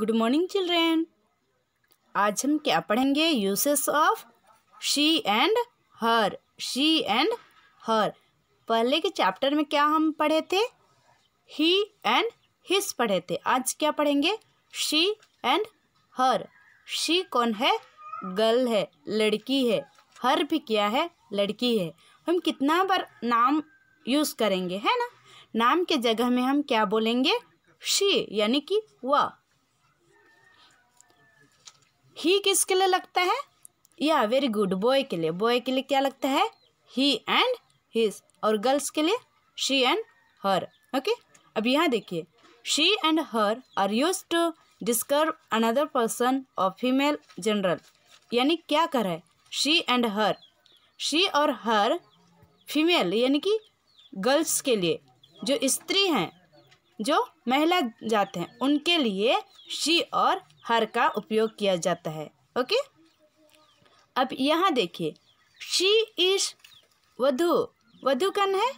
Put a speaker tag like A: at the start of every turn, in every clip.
A: Good morning children आज हम क्या पढ़ेंगे uses of she and her she and her पहले के चैप्टर में क्या हम पढ़े थे ही एंड हिस पढ़े थे आज क्या पढ़ेंगे शी एंड हर शी कौन है गर्ल है लड़की है हर भी क्या है लड़की है हम कितना बार नाम यूज़ करेंगे है ना नाम के जगह में हम क्या बोलेंगे शी यानी कि वह ही किसके लिए लगता है या वेरी गुड बॉय के लिए बॉय के लिए क्या लगता है ही एंड हिज और गर्ल्स के लिए शी एंड हर ओके अब यहाँ देखिए she and her are use to discover another person और फीमेल जनरल यानी क्या कर है शी एंड हर शी और हर फीमेल यानी कि गर्ल्स के लिए जो स्त्री हैं जो महिला जाते हैं उनके लिए शी और हर का उपयोग किया जाता है ओके अब यहाँ देखिए शी इज वधु वधु कन है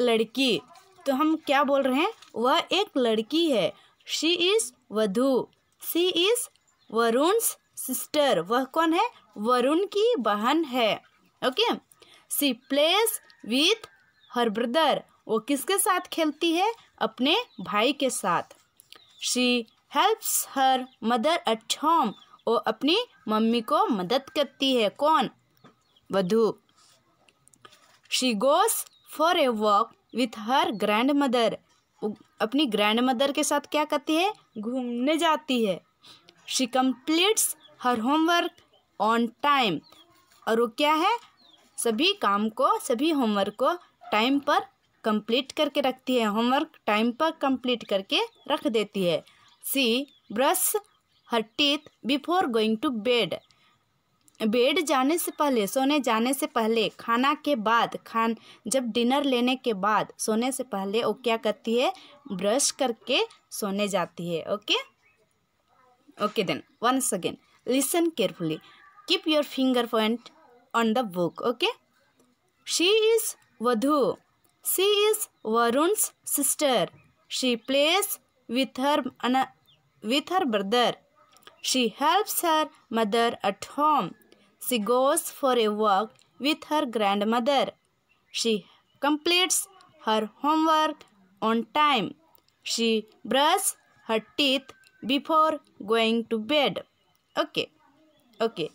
A: लड़की तो हम क्या बोल रहे हैं वह एक लड़की है शी इज वधु सी इज वरुण सिस्टर वह कौन है वरुण की बहन है okay she plays with her brother वो किसके साथ खेलती है अपने भाई के साथ she helps her mother at home वो अपनी मम्मी को मदद करती है कौन Vadhu she goes for a walk with her grandmother अपनी ग्रैंड मदर के साथ क्या करती है घूमने जाती है she completes her homework on time और वो क्या है सभी काम को सभी होमवर्क को टाइम पर कंप्लीट करके रखती है होमवर्क टाइम पर कंप्लीट करके रख देती है she brush her teeth before going to bed bed जाने से पहले सोने जाने से पहले खाना के बाद खान जब डिनर लेने के बाद सोने से पहले वो क्या करती है ब्रश करके सोने जाती है okay okay then once again listen carefully keep your finger point on the book okay she is Vadhu she is Varun's sister she plays with her, with her brother. She helps her mother at home. She goes for a walk with her grandmother. She completes her homework on time. She brushes her teeth before going to bed. Okay. Okay.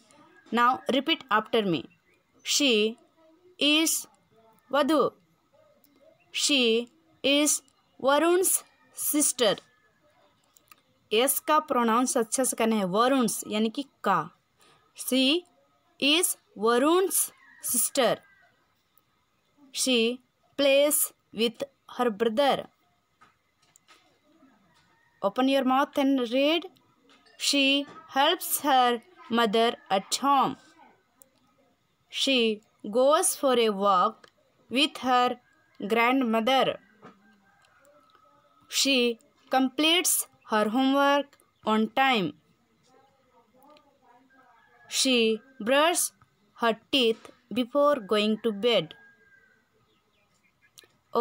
A: Now repeat after me. She is Vadu. She is Varun's sister S का pronounce अच्छे से कहने है वरुण्स यानी कि का she is Varun's sister she plays with her brother open your mouth and read she helps her mother at home she goes for a walk with her grandmother She completes her homework on time. She brushes her teeth before going to bed.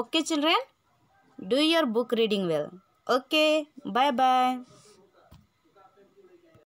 A: Okay, children? Do your book reading well. Okay, bye-bye.